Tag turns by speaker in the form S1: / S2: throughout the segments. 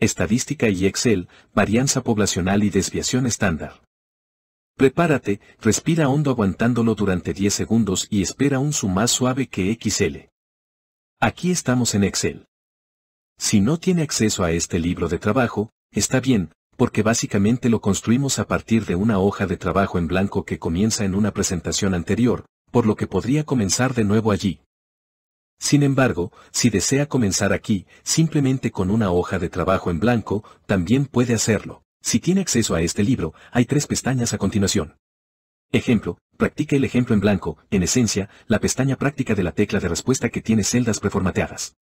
S1: Estadística y Excel, Varianza Poblacional y Desviación Estándar. Prepárate, respira hondo aguantándolo durante 10 segundos y espera un su más suave que XL. Aquí estamos en Excel. Si no tiene acceso a este libro de trabajo, está bien, porque básicamente lo construimos a partir de una hoja de trabajo en blanco que comienza en una presentación anterior, por lo que podría comenzar de nuevo allí. Sin embargo, si desea comenzar aquí, simplemente con una hoja de trabajo en blanco, también puede hacerlo. Si tiene acceso a este libro, hay tres pestañas a continuación. Ejemplo, practique el ejemplo en blanco, en esencia, la pestaña práctica de la tecla de respuesta que tiene celdas preformateadas.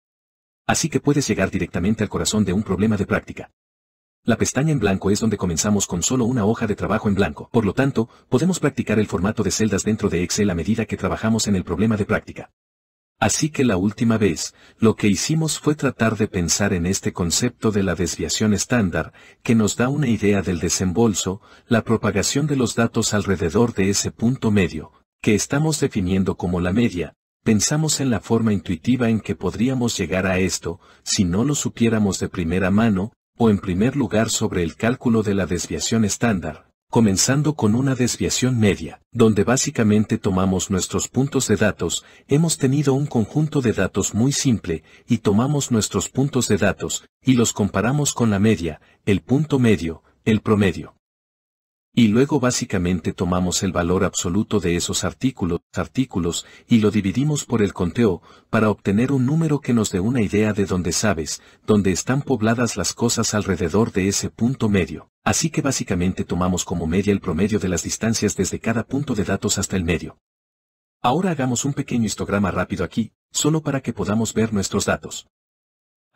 S1: Así que puedes llegar directamente al corazón de un problema de práctica. La pestaña en blanco es donde comenzamos con solo una hoja de trabajo en blanco. Por lo tanto, podemos practicar el formato de celdas dentro de Excel a medida que trabajamos en el problema de práctica. Así que la última vez, lo que hicimos fue tratar de pensar en este concepto de la desviación estándar, que nos da una idea del desembolso, la propagación de los datos alrededor de ese punto medio, que estamos definiendo como la media, pensamos en la forma intuitiva en que podríamos llegar a esto, si no lo supiéramos de primera mano, o en primer lugar sobre el cálculo de la desviación estándar, comenzando con una desviación media, donde básicamente tomamos nuestros puntos de datos, hemos tenido un conjunto de datos muy simple, y tomamos nuestros puntos de datos, y los comparamos con la media, el punto medio, el promedio y luego básicamente tomamos el valor absoluto de esos artículos, artículos, y lo dividimos por el conteo, para obtener un número que nos dé una idea de dónde sabes, dónde están pobladas las cosas alrededor de ese punto medio. Así que básicamente tomamos como media el promedio de las distancias desde cada punto de datos hasta el medio. Ahora hagamos un pequeño histograma rápido aquí, solo para que podamos ver nuestros datos.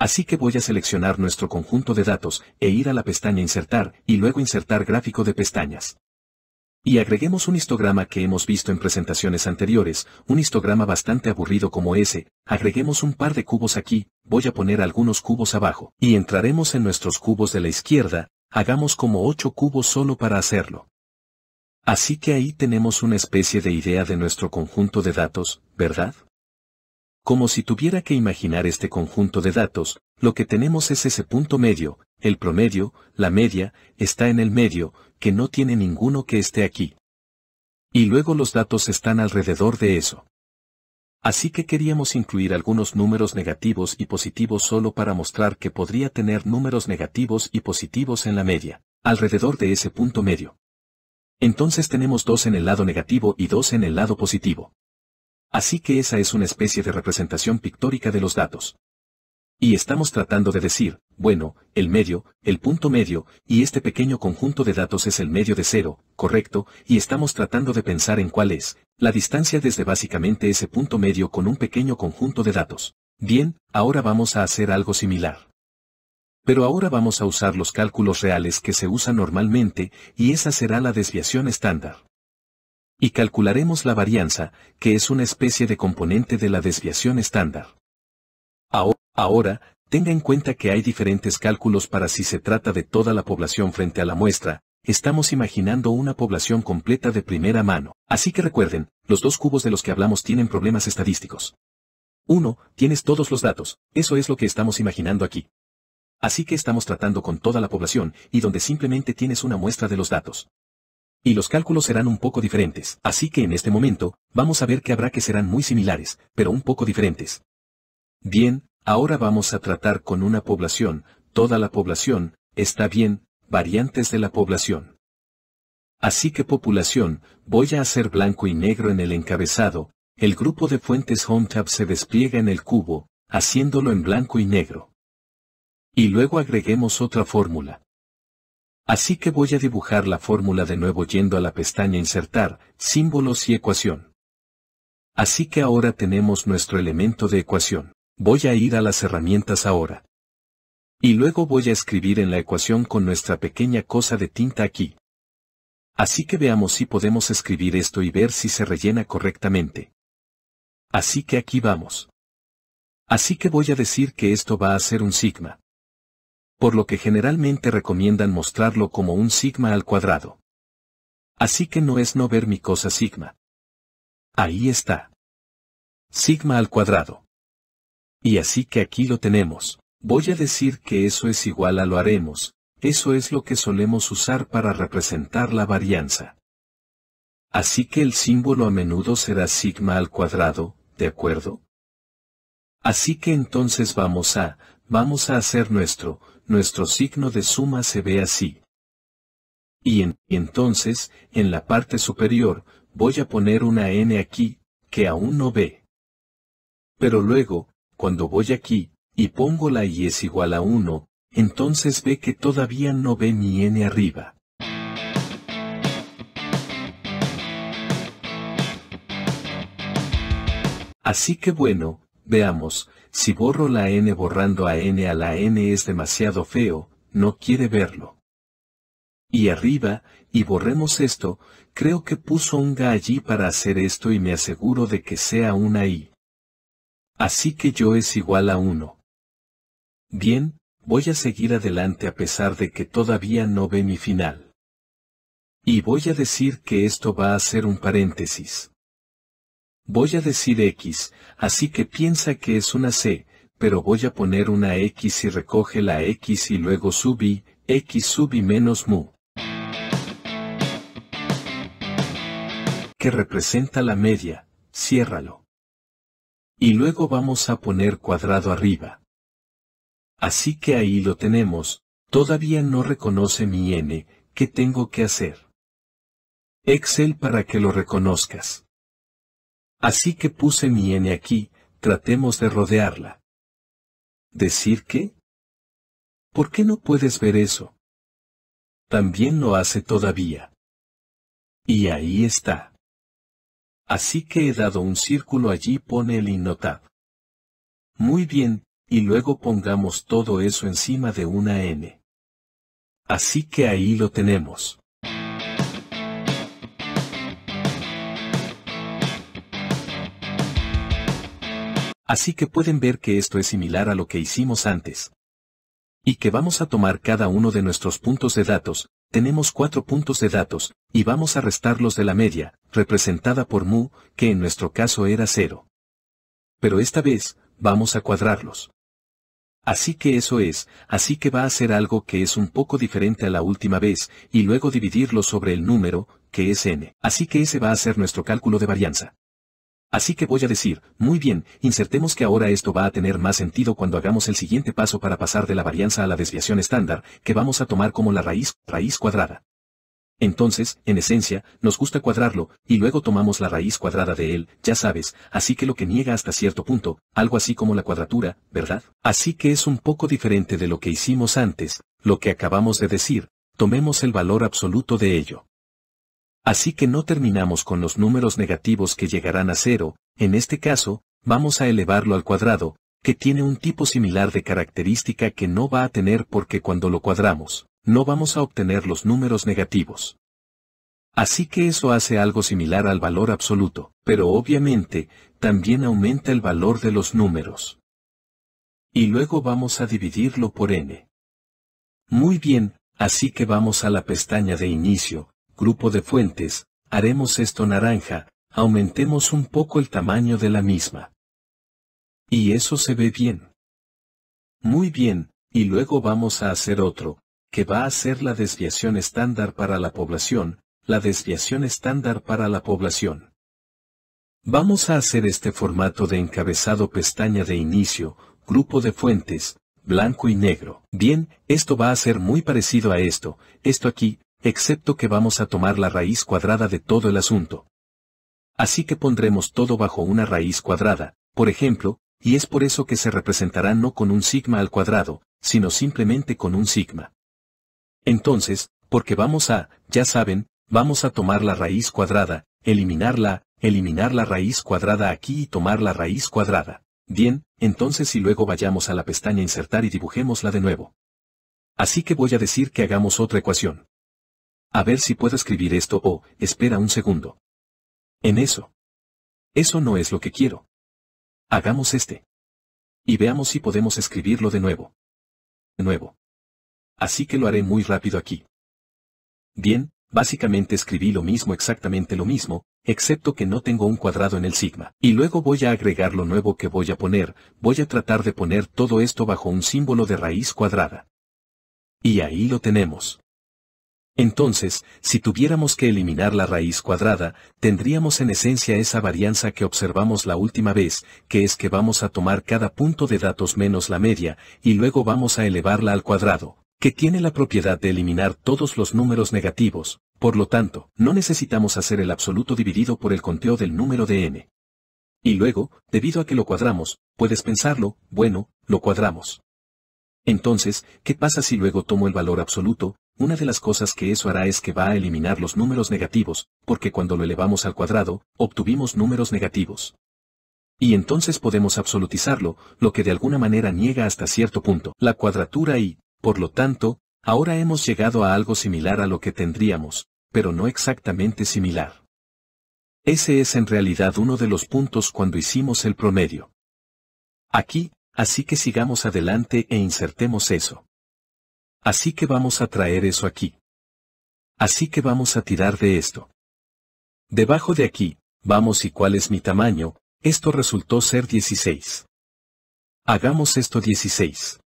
S1: Así que voy a seleccionar nuestro conjunto de datos e ir a la pestaña Insertar y luego Insertar gráfico de pestañas. Y agreguemos un histograma que hemos visto en presentaciones anteriores, un histograma bastante aburrido como ese, agreguemos un par de cubos aquí, voy a poner algunos cubos abajo, y entraremos en nuestros cubos de la izquierda, hagamos como 8 cubos solo para hacerlo. Así que ahí tenemos una especie de idea de nuestro conjunto de datos, ¿verdad? Como si tuviera que imaginar este conjunto de datos, lo que tenemos es ese punto medio, el promedio, la media, está en el medio, que no tiene ninguno que esté aquí. Y luego los datos están alrededor de eso. Así que queríamos incluir algunos números negativos y positivos solo para mostrar que podría tener números negativos y positivos en la media, alrededor de ese punto medio. Entonces tenemos dos en el lado negativo y dos en el lado positivo. Así que esa es una especie de representación pictórica de los datos. Y estamos tratando de decir, bueno, el medio, el punto medio, y este pequeño conjunto de datos es el medio de cero, correcto, y estamos tratando de pensar en cuál es, la distancia desde básicamente ese punto medio con un pequeño conjunto de datos. Bien, ahora vamos a hacer algo similar. Pero ahora vamos a usar los cálculos reales que se usan normalmente, y esa será la desviación estándar y calcularemos la varianza, que es una especie de componente de la desviación estándar. Ahora, tenga en cuenta que hay diferentes cálculos para si se trata de toda la población frente a la muestra, estamos imaginando una población completa de primera mano. Así que recuerden, los dos cubos de los que hablamos tienen problemas estadísticos. 1. Tienes todos los datos, eso es lo que estamos imaginando aquí. Así que estamos tratando con toda la población, y donde simplemente tienes una muestra de los datos. Y los cálculos serán un poco diferentes, así que en este momento, vamos a ver que habrá que serán muy similares, pero un poco diferentes. Bien, ahora vamos a tratar con una población, toda la población, está bien, variantes de la población. Así que población, voy a hacer blanco y negro en el encabezado, el grupo de fuentes HomeTab se despliega en el cubo, haciéndolo en blanco y negro. Y luego agreguemos otra fórmula. Así que voy a dibujar la fórmula de nuevo yendo a la pestaña Insertar, Símbolos y Ecuación. Así que ahora tenemos nuestro elemento de ecuación. Voy a ir a las herramientas ahora. Y luego voy a escribir en la ecuación con nuestra pequeña cosa de tinta aquí. Así que veamos si podemos escribir esto y ver si se rellena correctamente. Así que aquí vamos. Así que voy a decir que esto va a ser un sigma por lo que generalmente recomiendan mostrarlo como un sigma al cuadrado. Así que no es no ver mi cosa sigma. Ahí está. Sigma al cuadrado. Y así que aquí lo tenemos, voy a decir que eso es igual a lo haremos, eso es lo que solemos usar para representar la varianza. Así que el símbolo a menudo será sigma al cuadrado, ¿de acuerdo? Así que entonces vamos a, vamos a hacer nuestro, nuestro signo de suma se ve así. Y, en, entonces, en la parte superior, voy a poner una n aquí, que aún no ve. Pero luego, cuando voy aquí, y pongo la y es igual a 1, entonces ve que todavía no ve mi n arriba. Así que bueno, veamos, si borro la n borrando a n a la n es demasiado feo, no quiere verlo. Y arriba, y borremos esto, creo que puso un ga allí para hacer esto y me aseguro de que sea una i. Así que yo es igual a 1. Bien, voy a seguir adelante a pesar de que todavía no ve mi final. Y voy a decir que esto va a ser un paréntesis. Voy a decir X, así que piensa que es una C, pero voy a poner una X y recoge la X y luego subi X subi menos mu. Que representa la media, ciérralo. Y luego vamos a poner cuadrado arriba. Así que ahí lo tenemos, todavía no reconoce mi n, ¿qué tengo que hacer? Excel para que lo reconozcas. Así que puse mi N aquí, tratemos de rodearla. ¿Decir qué? ¿Por qué no puedes ver eso? También lo hace todavía. Y ahí está. Así que he dado un círculo allí pone el innotab. Muy bien, y luego pongamos todo eso encima de una N. Así que ahí lo tenemos. Así que pueden ver que esto es similar a lo que hicimos antes. Y que vamos a tomar cada uno de nuestros puntos de datos, tenemos cuatro puntos de datos, y vamos a restarlos de la media, representada por mu, que en nuestro caso era cero. Pero esta vez, vamos a cuadrarlos. Así que eso es, así que va a ser algo que es un poco diferente a la última vez, y luego dividirlo sobre el número, que es n. Así que ese va a ser nuestro cálculo de varianza. Así que voy a decir, muy bien, insertemos que ahora esto va a tener más sentido cuando hagamos el siguiente paso para pasar de la varianza a la desviación estándar, que vamos a tomar como la raíz, raíz cuadrada. Entonces, en esencia, nos gusta cuadrarlo, y luego tomamos la raíz cuadrada de él, ya sabes, así que lo que niega hasta cierto punto, algo así como la cuadratura, ¿verdad? Así que es un poco diferente de lo que hicimos antes, lo que acabamos de decir, tomemos el valor absoluto de ello. Así que no terminamos con los números negativos que llegarán a cero, en este caso, vamos a elevarlo al cuadrado, que tiene un tipo similar de característica que no va a tener porque cuando lo cuadramos, no vamos a obtener los números negativos. Así que eso hace algo similar al valor absoluto, pero obviamente, también aumenta el valor de los números. Y luego vamos a dividirlo por n. Muy bien, así que vamos a la pestaña de inicio, grupo de fuentes, haremos esto naranja, aumentemos un poco el tamaño de la misma. Y eso se ve bien. Muy bien, y luego vamos a hacer otro, que va a ser la desviación estándar para la población, la desviación estándar para la población. Vamos a hacer este formato de encabezado pestaña de inicio, grupo de fuentes, blanco y negro. Bien, esto va a ser muy parecido a esto, esto aquí, excepto que vamos a tomar la raíz cuadrada de todo el asunto. Así que pondremos todo bajo una raíz cuadrada, por ejemplo, y es por eso que se representará no con un sigma al cuadrado, sino simplemente con un sigma. Entonces, porque vamos a, ya saben, vamos a tomar la raíz cuadrada, eliminarla, eliminar la raíz cuadrada aquí y tomar la raíz cuadrada. Bien, entonces y luego vayamos a la pestaña insertar y dibujémosla de nuevo. Así que voy a decir que hagamos otra ecuación. A ver si puedo escribir esto o, espera un segundo. En eso. Eso no es lo que quiero. Hagamos este. Y veamos si podemos escribirlo de nuevo. nuevo. Así que lo haré muy rápido aquí. Bien, básicamente escribí lo mismo exactamente lo mismo, excepto que no tengo un cuadrado en el sigma. Y luego voy a agregar lo nuevo que voy a poner, voy a tratar de poner todo esto bajo un símbolo de raíz cuadrada. Y ahí lo tenemos. Entonces, si tuviéramos que eliminar la raíz cuadrada, tendríamos en esencia esa varianza que observamos la última vez, que es que vamos a tomar cada punto de datos menos la media, y luego vamos a elevarla al cuadrado, que tiene la propiedad de eliminar todos los números negativos, por lo tanto, no necesitamos hacer el absoluto dividido por el conteo del número de n. Y luego, debido a que lo cuadramos, puedes pensarlo, bueno, lo cuadramos. Entonces, ¿qué pasa si luego tomo el valor absoluto, una de las cosas que eso hará es que va a eliminar los números negativos, porque cuando lo elevamos al cuadrado, obtuvimos números negativos. Y entonces podemos absolutizarlo, lo que de alguna manera niega hasta cierto punto la cuadratura y, por lo tanto, ahora hemos llegado a algo similar a lo que tendríamos, pero no exactamente similar. Ese es en realidad uno de los puntos cuando hicimos el promedio. Aquí, así que sigamos adelante e insertemos eso. Así que vamos a traer eso aquí. Así que vamos a tirar de esto. Debajo de aquí, vamos y cuál es mi tamaño, esto resultó ser 16. Hagamos esto 16.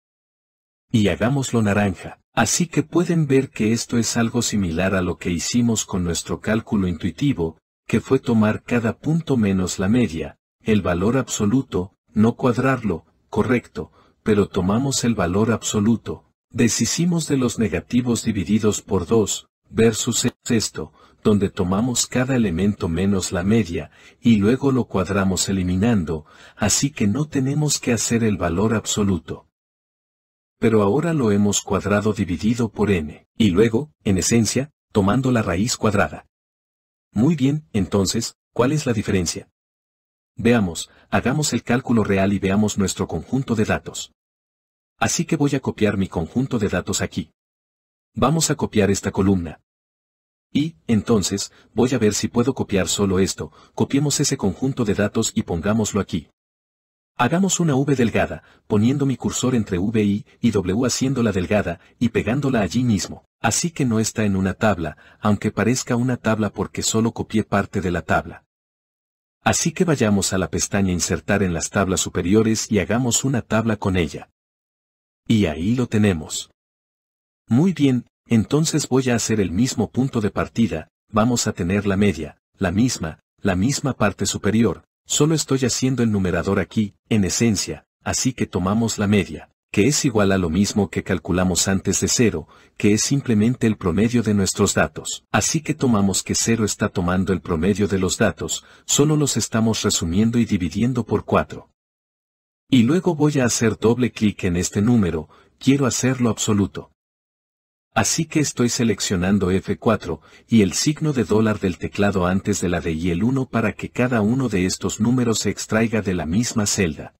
S1: Y hagámoslo naranja, así que pueden ver que esto es algo similar a lo que hicimos con nuestro cálculo intuitivo, que fue tomar cada punto menos la media, el valor absoluto, no cuadrarlo, correcto, pero tomamos el valor absoluto, deshicimos de los negativos divididos por 2, versus esto, donde tomamos cada elemento menos la media, y luego lo cuadramos eliminando, así que no tenemos que hacer el valor absoluto. Pero ahora lo hemos cuadrado dividido por n, y luego, en esencia, tomando la raíz cuadrada. Muy bien, entonces, ¿cuál es la diferencia? Veamos, hagamos el cálculo real y veamos nuestro conjunto de datos. Así que voy a copiar mi conjunto de datos aquí. Vamos a copiar esta columna. Y, entonces, voy a ver si puedo copiar solo esto, copiemos ese conjunto de datos y pongámoslo aquí. Hagamos una V delgada, poniendo mi cursor entre VI y W haciéndola delgada y pegándola allí mismo. Así que no está en una tabla, aunque parezca una tabla porque solo copié parte de la tabla. Así que vayamos a la pestaña Insertar en las tablas superiores y hagamos una tabla con ella. Y ahí lo tenemos. Muy bien, entonces voy a hacer el mismo punto de partida, vamos a tener la media, la misma, la misma parte superior, solo estoy haciendo el numerador aquí, en esencia, así que tomamos la media, que es igual a lo mismo que calculamos antes de cero, que es simplemente el promedio de nuestros datos. Así que tomamos que cero está tomando el promedio de los datos, solo los estamos resumiendo y dividiendo por 4. Y luego voy a hacer doble clic en este número, quiero hacerlo absoluto. Así que estoy seleccionando F4 y el signo de dólar del teclado antes de la D y el 1 para que cada uno de estos números se extraiga de la misma celda.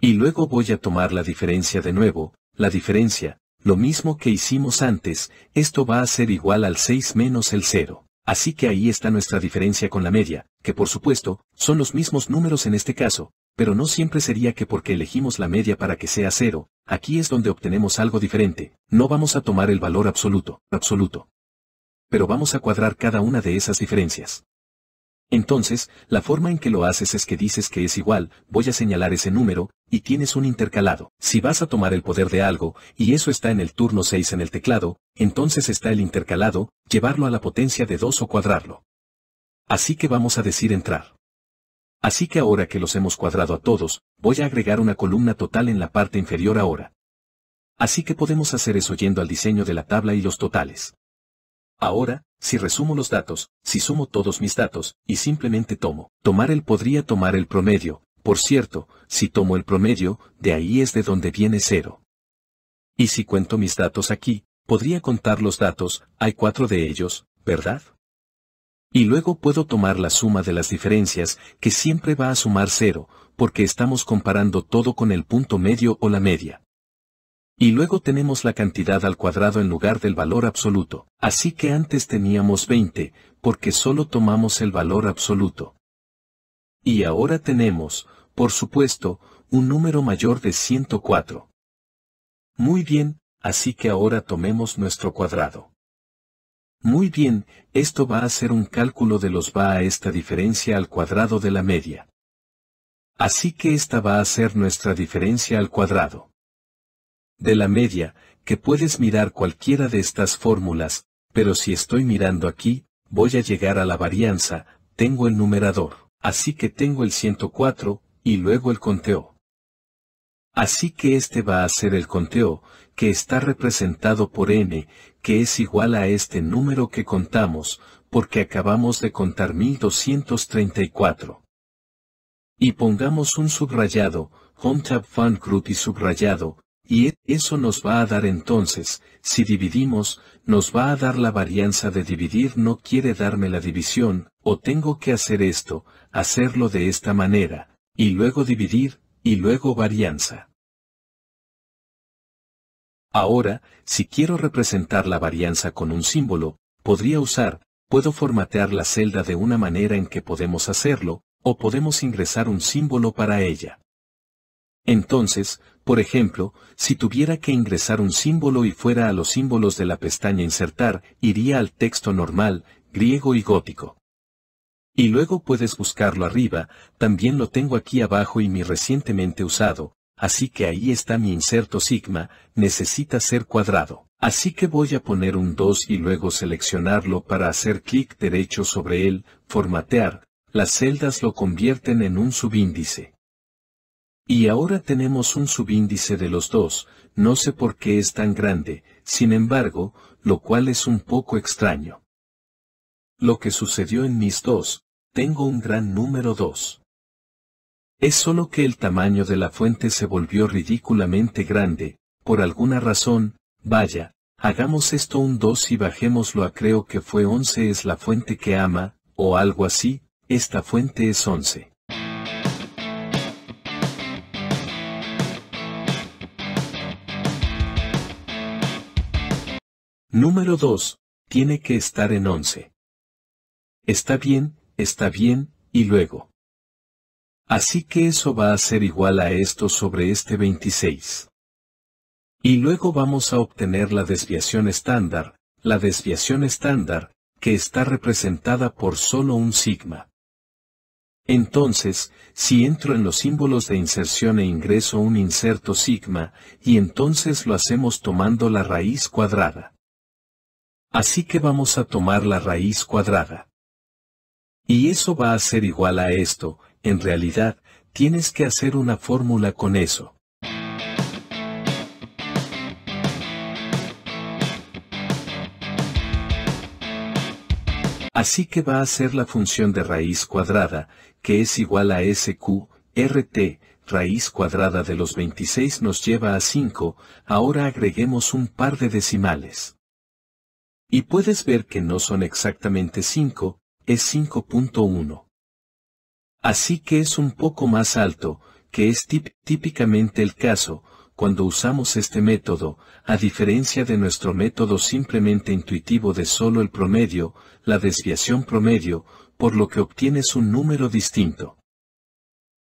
S1: Y luego voy a tomar la diferencia de nuevo, la diferencia, lo mismo que hicimos antes, esto va a ser igual al 6 menos el 0. Así que ahí está nuestra diferencia con la media, que por supuesto, son los mismos números en este caso, pero no siempre sería que porque elegimos la media para que sea cero, aquí es donde obtenemos algo diferente, no vamos a tomar el valor absoluto, absoluto. Pero vamos a cuadrar cada una de esas diferencias. Entonces, la forma en que lo haces es que dices que es igual, voy a señalar ese número, y tienes un intercalado. Si vas a tomar el poder de algo, y eso está en el turno 6 en el teclado, entonces está el intercalado, llevarlo a la potencia de 2 o cuadrarlo. Así que vamos a decir entrar. Así que ahora que los hemos cuadrado a todos, voy a agregar una columna total en la parte inferior ahora. Así que podemos hacer eso yendo al diseño de la tabla y los totales. Ahora, si resumo los datos, si sumo todos mis datos, y simplemente tomo, tomar el podría tomar el promedio, por cierto, si tomo el promedio, de ahí es de donde viene cero. Y si cuento mis datos aquí, podría contar los datos, hay cuatro de ellos, ¿verdad? Y luego puedo tomar la suma de las diferencias, que siempre va a sumar cero, porque estamos comparando todo con el punto medio o la media. Y luego tenemos la cantidad al cuadrado en lugar del valor absoluto. Así que antes teníamos 20, porque solo tomamos el valor absoluto. Y ahora tenemos, por supuesto, un número mayor de 104. Muy bien, así que ahora tomemos nuestro cuadrado. Muy bien, esto va a ser un cálculo de los va a esta diferencia al cuadrado de la media. Así que esta va a ser nuestra diferencia al cuadrado. De la media, que puedes mirar cualquiera de estas fórmulas, pero si estoy mirando aquí, voy a llegar a la varianza, tengo el numerador, así que tengo el 104, y luego el conteo. Así que este va a ser el conteo, que está representado por n, que es igual a este número que contamos, porque acabamos de contar 1234. Y pongamos un subrayado, fun group y subrayado, y e, eso nos va a dar entonces, si dividimos, nos va a dar la varianza de dividir no quiere darme la división, o tengo que hacer esto, hacerlo de esta manera, y luego dividir, y luego varianza. Ahora, si quiero representar la varianza con un símbolo, podría usar, puedo formatear la celda de una manera en que podemos hacerlo, o podemos ingresar un símbolo para ella. Entonces, por ejemplo, si tuviera que ingresar un símbolo y fuera a los símbolos de la pestaña Insertar, iría al texto normal, griego y gótico. Y luego puedes buscarlo arriba, también lo tengo aquí abajo y mi recientemente usado, así que ahí está mi inserto sigma, necesita ser cuadrado. Así que voy a poner un 2 y luego seleccionarlo para hacer clic derecho sobre él, formatear, las celdas lo convierten en un subíndice. Y ahora tenemos un subíndice de los dos, no sé por qué es tan grande, sin embargo, lo cual es un poco extraño. Lo que sucedió en mis dos, tengo un gran número 2. Es solo que el tamaño de la fuente se volvió ridículamente grande, por alguna razón, vaya, hagamos esto un 2 y bajémoslo a creo que fue 11 es la fuente que ama, o algo así, esta fuente es 11. Número 2. Tiene que estar en 11. Está bien, está bien, y luego. Así que eso va a ser igual a esto sobre este 26. Y luego vamos a obtener la desviación estándar, la desviación estándar, que está representada por solo un sigma. Entonces, si entro en los símbolos de inserción e ingreso un inserto sigma, y entonces lo hacemos tomando la raíz cuadrada. Así que vamos a tomar la raíz cuadrada. Y eso va a ser igual a esto, en realidad, tienes que hacer una fórmula con eso. Así que va a ser la función de raíz cuadrada, que es igual a SQ, RT, raíz cuadrada de los 26 nos lleva a 5, ahora agreguemos un par de decimales. Y puedes ver que no son exactamente 5, es 5.1. Así que es un poco más alto, que es típicamente el caso, cuando usamos este método, a diferencia de nuestro método simplemente intuitivo de solo el promedio, la desviación promedio, por lo que obtienes un número distinto.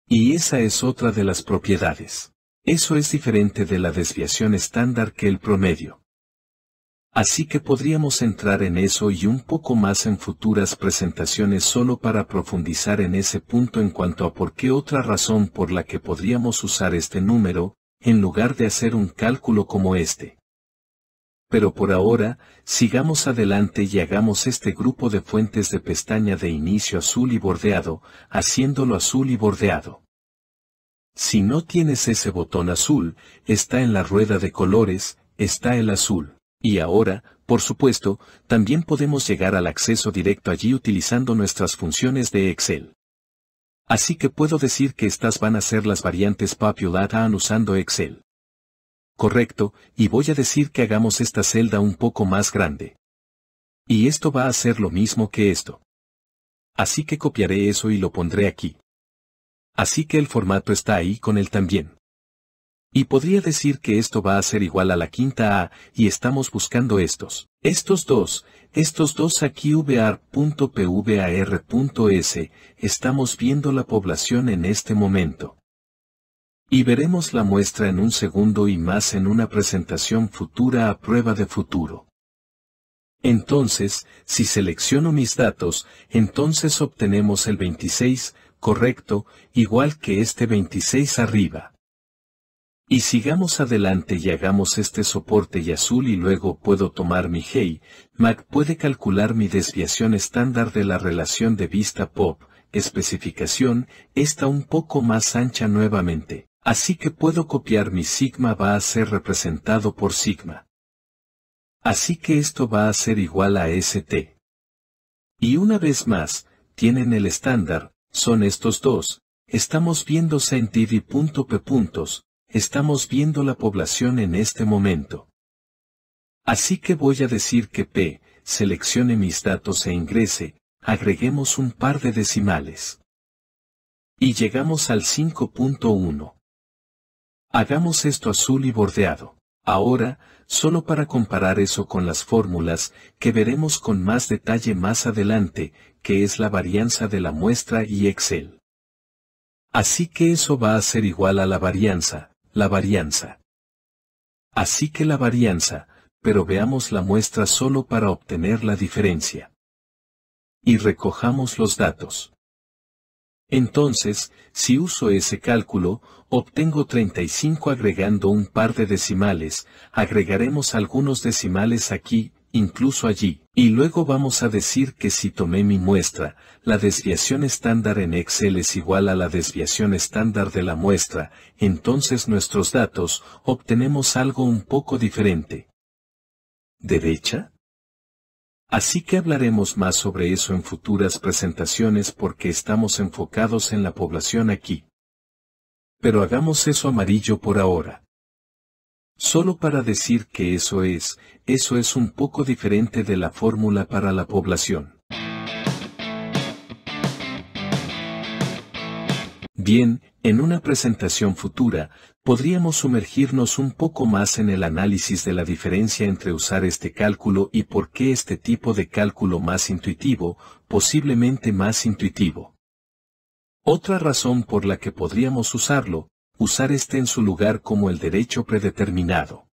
S1: Y esa es otra de las propiedades. Eso es diferente de la desviación estándar que el promedio. Así que podríamos entrar en eso y un poco más en futuras presentaciones solo para profundizar en ese punto en cuanto a por qué otra razón por la que podríamos usar este número, en lugar de hacer un cálculo como este. Pero por ahora, sigamos adelante y hagamos este grupo de fuentes de pestaña de inicio azul y bordeado, haciéndolo azul y bordeado. Si no tienes ese botón azul, está en la rueda de colores, está el azul. Y ahora, por supuesto, también podemos llegar al acceso directo allí utilizando nuestras funciones de Excel. Así que puedo decir que estas van a ser las variantes populatan usando Excel. Correcto, y voy a decir que hagamos esta celda un poco más grande. Y esto va a ser lo mismo que esto. Así que copiaré eso y lo pondré aquí. Así que el formato está ahí con él también. Y podría decir que esto va a ser igual a la quinta A, y estamos buscando estos. Estos dos, estos dos aquí VR.pvar.s, estamos viendo la población en este momento. Y veremos la muestra en un segundo y más en una presentación futura a prueba de futuro. Entonces, si selecciono mis datos, entonces obtenemos el 26, correcto, igual que este 26 arriba. Y sigamos adelante y hagamos este soporte y azul y luego puedo tomar mi hey, Mac puede calcular mi desviación estándar de la relación de vista pop, especificación, está un poco más ancha nuevamente, así que puedo copiar mi sigma va a ser representado por sigma. Así que esto va a ser igual a ST. Y una vez más, tienen el estándar, son estos dos, estamos viendo sentido y puntos, estamos viendo la población en este momento. Así que voy a decir que P, seleccione mis datos e ingrese, agreguemos un par de decimales. Y llegamos al 5.1. Hagamos esto azul y bordeado. Ahora, solo para comparar eso con las fórmulas, que veremos con más detalle más adelante, que es la varianza de la muestra y Excel. Así que eso va a ser igual a la varianza, la varianza. Así que la varianza, pero veamos la muestra solo para obtener la diferencia. Y recojamos los datos. Entonces, si uso ese cálculo, obtengo 35 agregando un par de decimales, agregaremos algunos decimales aquí, incluso allí, y luego vamos a decir que si tomé mi muestra, la desviación estándar en Excel es igual a la desviación estándar de la muestra, entonces nuestros datos obtenemos algo un poco diferente. ¿Derecha? Así que hablaremos más sobre eso en futuras presentaciones porque estamos enfocados en la población aquí. Pero hagamos eso amarillo por ahora. Solo para decir que eso es, eso es un poco diferente de la fórmula para la población. Bien, en una presentación futura, podríamos sumergirnos un poco más en el análisis de la diferencia entre usar este cálculo y por qué este tipo de cálculo más intuitivo, posiblemente más intuitivo. Otra razón por la que podríamos usarlo, usar este en su lugar como el derecho predeterminado.